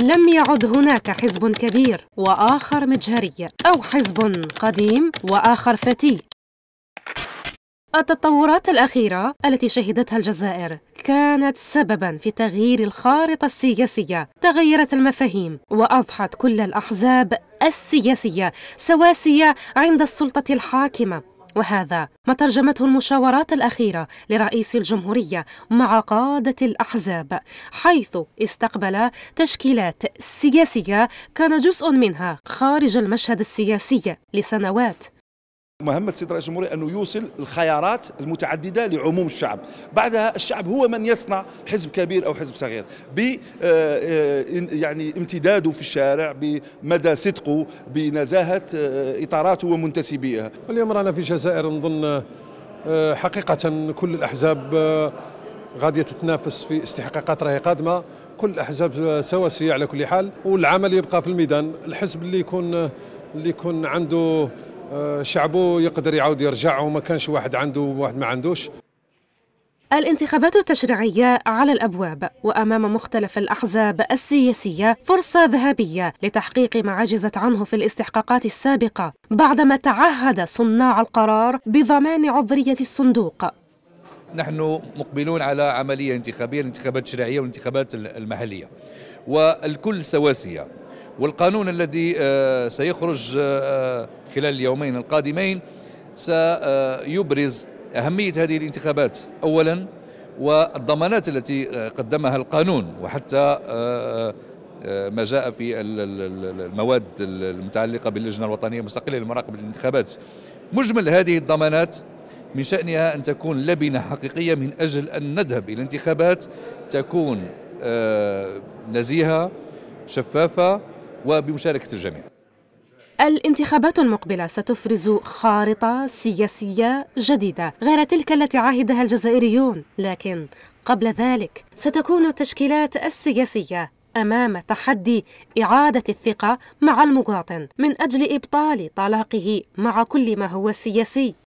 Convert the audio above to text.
لم يعد هناك حزب كبير وآخر مجهري أو حزب قديم وآخر فتي التطورات الأخيرة التي شهدتها الجزائر كانت سببا في تغيير الخارطة السياسية تغيرت المفاهيم وأضحت كل الأحزاب السياسية سواسية عند السلطة الحاكمة وهذا ما ترجمته المشاورات الأخيرة لرئيس الجمهورية مع قادة الأحزاب حيث استقبل تشكيلات سياسية كان جزء منها خارج المشهد السياسي لسنوات مهمة السيد رئيس الجمهورية أنه يوصل الخيارات المتعددة لعموم الشعب بعدها الشعب هو من يصنع حزب كبير أو حزب صغير ب آه، آه، يعني امتداده في الشارع بمدى صدقه بنزاهة آه، إطاراته ومنتسبيها اليوم رانا في جزائر نظن حقيقة كل الأحزاب غادية تتنافس في استحقاقات راهي قادمة كل الأحزاب سواسية على كل حال والعمل يبقى في الميدان الحزب اللي يكون اللي يكون عنده آه، شعبه يقدر يعاود يرجع وما كانش واحد عنده وواحد ما عندوش الانتخابات التشريعية على الأبواب وأمام مختلف الأحزاب السياسية فرصة ذهبية لتحقيق ما عجزت عنه في الاستحقاقات السابقة بعدما تعهد صناع القرار بضمان عضرية الصندوق نحن مقبلون على عملية انتخابية الانتخابات التشريعية والانتخابات المحلية والكل سواسية والقانون الذي آه، سيخرج آه، آه، خلال اليومين القادمين سيبرز أهمية هذه الانتخابات أولا والضمانات التي قدمها القانون وحتى ما جاء في المواد المتعلقة باللجنة الوطنية المستقلة لمراقبة الانتخابات مجمل هذه الضمانات من شأنها أن تكون لبنة حقيقية من أجل أن نذهب إلى انتخابات تكون نزيهة شفافة وبمشاركة الجميع الانتخابات المقبلة ستفرز خارطة سياسية جديدة غير تلك التي عهدها الجزائريون لكن قبل ذلك ستكون التشكيلات السياسية امام تحدي اعاده الثقه مع المواطن من اجل ابطال طلاقه مع كل ما هو سياسي